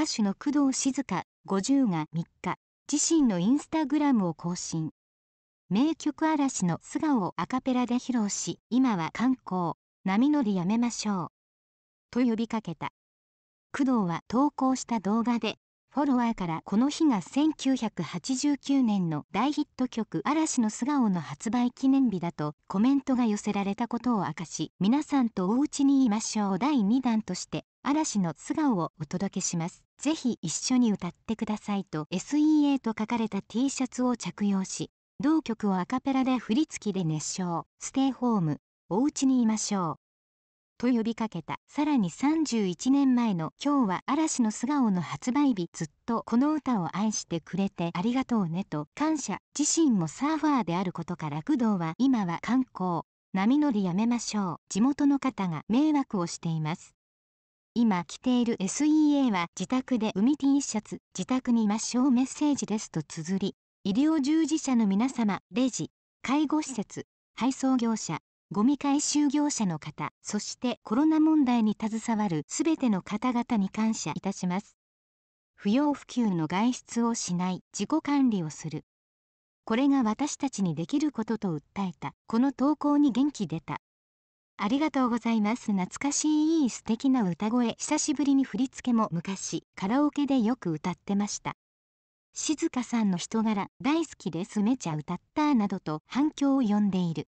歌手の工藤静香50が3日自身のインスタグラムを更新名曲嵐の素顔をアカペラで披露し今は観光波乗りやめましょうと呼びかけた工藤は投稿した動画でフォロワーからこの日が1989年の大ヒット曲「嵐の素顔」の発売記念日だとコメントが寄せられたことを明かし皆さんとお家にいましょう第2弾として嵐の素顔をお届けしますぜひ一緒に歌ってくださいと SEA と書かれた T シャツを着用し同曲をアカペラで振り付きで熱唱ステイホームお家にいましょうと呼びかけたさらに31年前の「今日は嵐の素顔」の発売日ずっとこの歌を愛してくれてありがとうねと感謝自身もサーファーであることから工藤は今は観光波乗りやめましょう地元の方が迷惑をしています今着ている SEA は自宅で海 T シャツ自宅にいましょうメッセージですと綴り医療従事者の皆様レジ介護施設配送業者ゴミ回収業者の方そしてコロナ問題に携わるすべての方々に感謝いたします不要不急の外出をしない自己管理をするこれが私たちにできることと訴えたこの投稿に元気出たありがとうございます。懐かしいいい素敵な歌声。久しぶりに振り付けも昔、カラオケでよく歌ってました。静香さんの人柄、大好きです。めちゃ歌った、などと反響を呼んでいる。